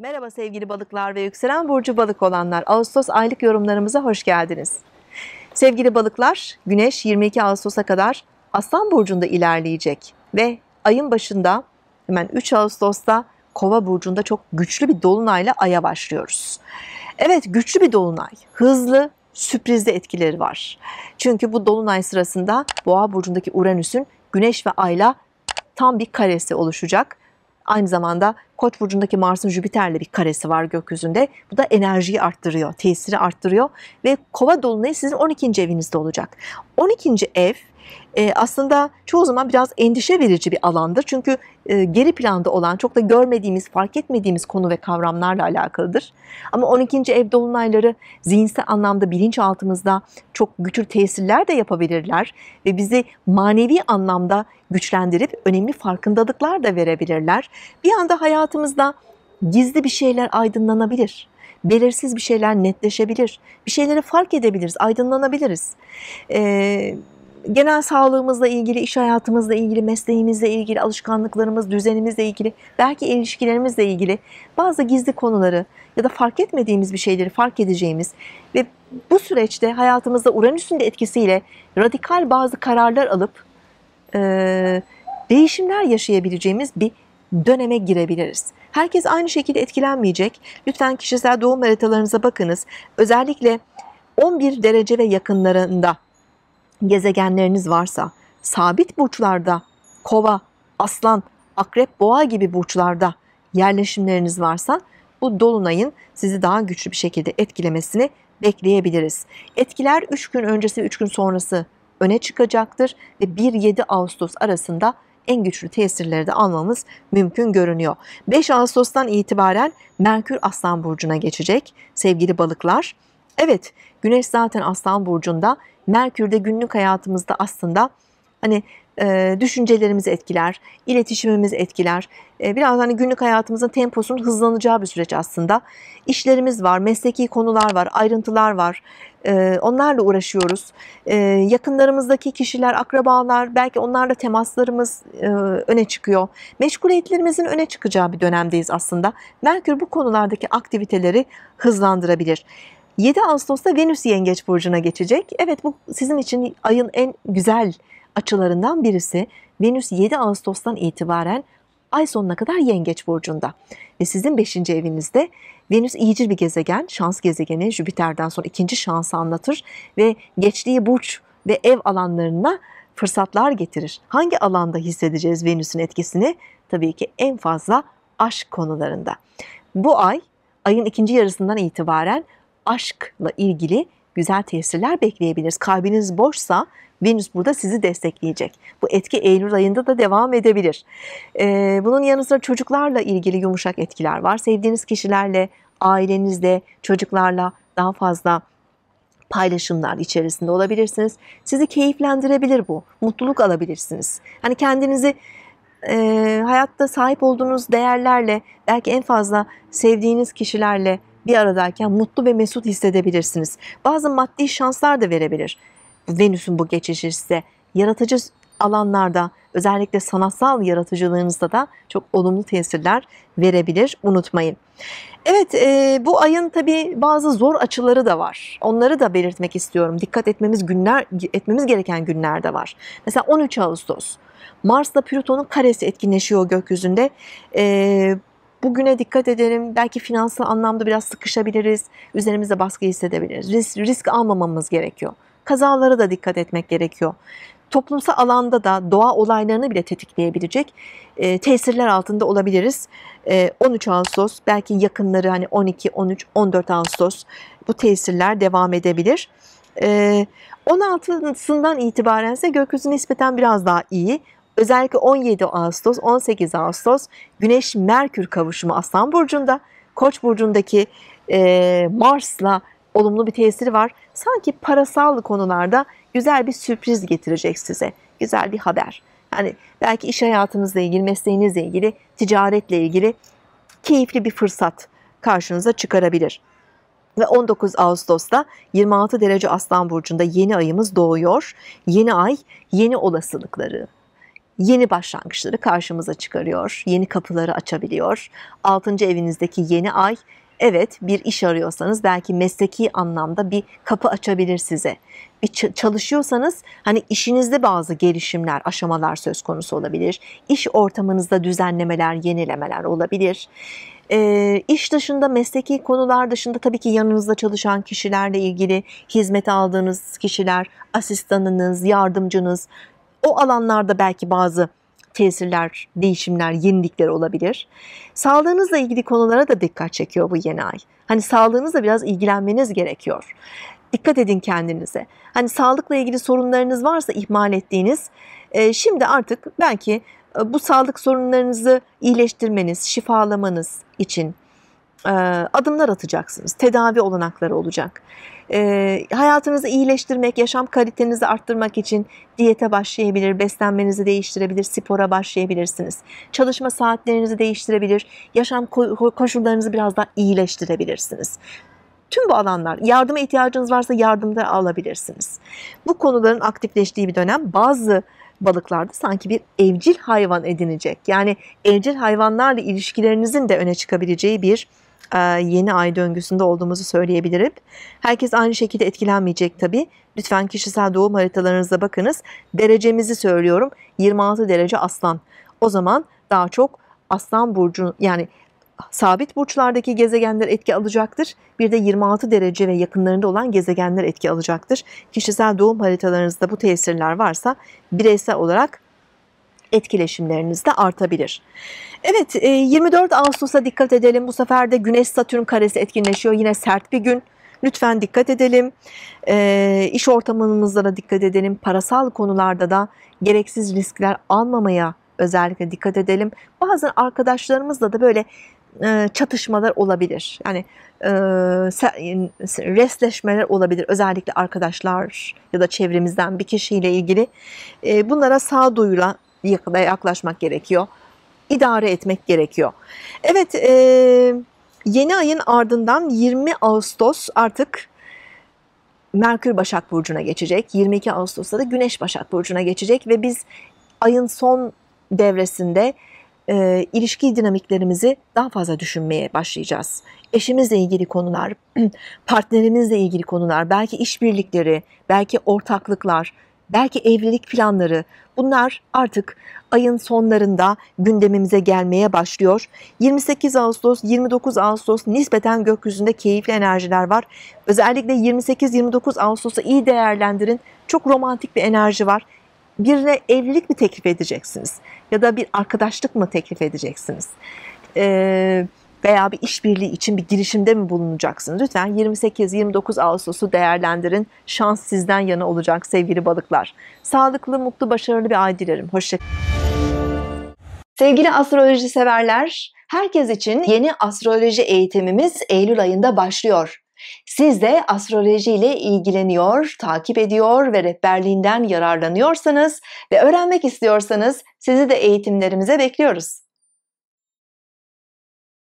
Merhaba sevgili balıklar ve yükselen burcu balık olanlar. Ağustos aylık yorumlarımıza hoş geldiniz. Sevgili balıklar, Güneş 22 Ağustos'a kadar Aslan burcunda ilerleyecek ve ayın başında hemen 3 Ağustos'ta Kova burcunda çok güçlü bir dolunayla aya başlıyoruz. Evet, güçlü bir dolunay. Hızlı, sürprizli etkileri var. Çünkü bu dolunay sırasında Boğa burcundaki Uranüs'ün Güneş ve Ay'la tam bir karesi oluşacak Aynı zamanda Koç burcundaki Mars'ın Jüpiter'le bir karesi var gökyüzünde. Bu da enerjiyi arttırıyor, tesiri arttırıyor ve Kova dolunayı sizin 12. evinizde olacak. 12. ev e, aslında çoğu zaman biraz endişe verici bir alandır. Çünkü e, geri planda olan çok da görmediğimiz, fark etmediğimiz konu ve kavramlarla alakalıdır. Ama 12. ev dolunayları zihinsel anlamda bilinçaltımızda çok güçlü tesirler de yapabilirler ve bizi manevi anlamda güçlendirip önemli farkındalıklar da verebilirler. Bir anda hayatımızda gizli bir şeyler aydınlanabilir. Belirsiz bir şeyler netleşebilir. Bir şeyleri fark edebiliriz, aydınlanabiliriz. Ee, genel sağlığımızla ilgili, iş hayatımızla ilgili, mesleğimizle ilgili, alışkanlıklarımız, düzenimizle ilgili, belki ilişkilerimizle ilgili bazı gizli konuları ya da fark etmediğimiz bir şeyleri fark edeceğimiz ve bu süreçte hayatımızda Uranüs'ün de etkisiyle radikal bazı kararlar alıp e, değişimler yaşayabileceğimiz bir döneme girebiliriz. Herkes aynı şekilde etkilenmeyecek. Lütfen kişisel doğum haritalarınıza bakınız. Özellikle 11 derece ve yakınlarında gezegenleriniz varsa, sabit burçlarda kova, aslan, akrep, boğa gibi burçlarda yerleşimleriniz varsa bu dolunayın sizi daha güçlü bir şekilde etkilemesini bekleyebiliriz. Etkiler 3 gün öncesi 3 gün sonrası öne çıkacaktır ve 1-7 Ağustos arasında en güçlü tesirleri de almamız mümkün görünüyor. 5 Ağustos'tan itibaren Merkür Aslan Burcu'na geçecek sevgili balıklar. Evet Güneş zaten Aslan Burcu'nda Merkür de günlük hayatımızda aslında hani e, düşüncelerimizi etkiler, iletişimimizi etkiler. E, biraz hani günlük hayatımızın temposunun hızlanacağı bir süreç aslında. İşlerimiz var, mesleki konular var, ayrıntılar var. E, onlarla uğraşıyoruz. E, yakınlarımızdaki kişiler, akrabalar, belki onlarla temaslarımız öne çıkıyor. Meşguliyetlerimizin öne çıkacağı bir dönemdeyiz aslında. Merkür bu konulardaki aktiviteleri hızlandırabilir. 7 Ağustos'ta Venüs Yengeç Burcu'na geçecek. Evet bu sizin için ayın en güzel açılarından birisi Venüs 7 Ağustos'tan itibaren ay sonuna kadar Yengeç burcunda. Ve sizin 5. evinizde Venüs iyicil bir gezegen, şans gezegeni Jüpiter'den sonra ikinci şansı anlatır ve geçtiği burç ve ev alanlarına fırsatlar getirir. Hangi alanda hissedeceğiz Venüs'ün etkisini? Tabii ki en fazla aşk konularında. Bu ay ayın ikinci yarısından itibaren aşkla ilgili güzel tesirler bekleyebiliriz. Kalbiniz boşsa Venüs burada sizi destekleyecek. Bu etki Eylül ayında da devam edebilir. Ee, bunun yanı sıra çocuklarla ilgili yumuşak etkiler var. Sevdiğiniz kişilerle, ailenizle, çocuklarla daha fazla paylaşımlar içerisinde olabilirsiniz. Sizi keyiflendirebilir bu. Mutluluk alabilirsiniz. Hani kendinizi e, hayatta sahip olduğunuz değerlerle, belki en fazla sevdiğiniz kişilerle bir aradayken mutlu ve mesut hissedebilirsiniz. Bazı maddi şanslar da verebilir. Venüs'ün bu geçişi size yaratıcı alanlarda özellikle sanatsal yaratıcılığınızda da çok olumlu tesirler verebilir unutmayın. Evet e, bu ayın tabi bazı zor açıları da var. Onları da belirtmek istiyorum. Dikkat etmemiz günler etmemiz gereken günler de var. Mesela 13 Ağustos Mars'la Plüton'un karesi etkinleşiyor gökyüzünde. E, Bugüne dikkat edelim. Belki finansal anlamda biraz sıkışabiliriz. Üzerimizde baskı hissedebiliriz. Risk, risk almamamız gerekiyor. Kazalara da dikkat etmek gerekiyor. Toplumsal alanda da doğa olaylarını bile tetikleyebilecek e, tesirler altında olabiliriz. E, 13 Ağustos belki yakınları hani 12, 13, 14 Ağustos bu tesirler devam edebilir. E, 16'sından itibaren ise gökyüzü nispeten biraz daha iyi. Özellikle 17 Ağustos, 18 Ağustos Güneş Merkür kavuşumu Aslan burcunda, Koç burcundaki e, Mars'la olumlu bir tesiri var. Sanki parasal konularda güzel bir sürpriz getirecek size. Güzel bir haber. Yani belki iş hayatınızla ilgili, mesleğinizle ilgili, ticaretle ilgili keyifli bir fırsat karşınıza çıkarabilir. Ve 19 Ağustos'ta 26 derece Aslan Burcu'nda yeni ayımız doğuyor. Yeni ay yeni olasılıkları, yeni başlangıçları karşımıza çıkarıyor, yeni kapıları açabiliyor. Altıncı evinizdeki yeni ay evet bir iş arıyorsanız belki mesleki anlamda bir kapı açabilir size. Bir çalışıyorsanız hani işinizde bazı gelişimler, aşamalar söz konusu olabilir. İş ortamınızda düzenlemeler, yenilemeler olabilir. E, iş dışında mesleki konular dışında tabii ki yanınızda çalışan kişilerle ilgili hizmet aldığınız kişiler, asistanınız, yardımcınız, o alanlarda belki bazı tesirler, değişimler, yenilikler olabilir. Sağlığınızla ilgili konulara da dikkat çekiyor bu yeni ay. Hani sağlığınızla biraz ilgilenmeniz gerekiyor. Dikkat edin kendinize. Hani sağlıkla ilgili sorunlarınız varsa ihmal ettiğiniz, e, şimdi artık belki e, bu sağlık sorunlarınızı iyileştirmeniz, şifalamanız için ee, adımlar atacaksınız. Tedavi olanakları olacak. Ee, hayatınızı iyileştirmek, yaşam kalitenizi arttırmak için diyete başlayabilir, beslenmenizi değiştirebilir, spora başlayabilirsiniz. Çalışma saatlerinizi değiştirebilir, yaşam koşullarınızı biraz daha iyileştirebilirsiniz. Tüm bu alanlar, yardıma ihtiyacınız varsa yardımda alabilirsiniz. Bu konuların aktifleştiği bir dönem bazı balıklarda sanki bir evcil hayvan edinecek. Yani evcil hayvanlarla ilişkilerinizin de öne çıkabileceği bir e, yeni ay döngüsünde olduğumuzu söyleyebilirim. Herkes aynı şekilde etkilenmeyecek tabi. Lütfen kişisel doğum haritalarınıza bakınız. Derecemizi söylüyorum. 26 derece aslan. O zaman daha çok aslan burcu yani sabit burçlardaki gezegenler etki alacaktır. Bir de 26 derece ve yakınlarında olan gezegenler etki alacaktır. Kişisel doğum haritalarınızda bu tesirler varsa bireysel olarak etkileşimleriniz de artabilir. Evet 24 e, Ağustos'a dikkat edelim. Bu sefer de Güneş Satürn karesi etkinleşiyor. Yine sert bir gün. Lütfen dikkat edelim. E, iş ortamımızda da dikkat edelim. Parasal konularda da gereksiz riskler almamaya özellikle dikkat edelim. Bazen arkadaşlarımızla da böyle e, çatışmalar olabilir. Yani e, resleşmeler olabilir. Özellikle arkadaşlar ya da çevremizden bir kişiyle ilgili. E, bunlara sağduyuyla yaklaşmak gerekiyor. İdare etmek gerekiyor. Evet e, yeni ayın ardından 20 Ağustos artık Merkür Başak Burcu'na geçecek. 22 Ağustos'ta da Güneş Başak Burcu'na geçecek ve biz ayın son devresinde e, ilişki dinamiklerimizi daha fazla düşünmeye başlayacağız. Eşimizle ilgili konular, partnerimizle ilgili konular, belki işbirlikleri, belki ortaklıklar, belki evlilik planları bunlar artık ayın sonlarında gündemimize gelmeye başlıyor. 28 Ağustos, 29 Ağustos nispeten gökyüzünde keyifli enerjiler var. Özellikle 28-29 Ağustos'u iyi değerlendirin. Çok romantik bir enerji var. Birine evlilik mi teklif edeceksiniz? Ya da bir arkadaşlık mı teklif edeceksiniz? Ee, veya bir işbirliği için bir girişimde mi bulunacaksınız? Lütfen 28-29 Ağustos'u değerlendirin. Şans sizden yana olacak sevgili balıklar. Sağlıklı, mutlu, başarılı bir ay dilerim. Hoşçakalın. Sevgili astroloji severler, herkes için yeni astroloji eğitimimiz Eylül ayında başlıyor. Siz de astroloji ile ilgileniyor, takip ediyor ve rehberliğinden yararlanıyorsanız ve öğrenmek istiyorsanız sizi de eğitimlerimize bekliyoruz.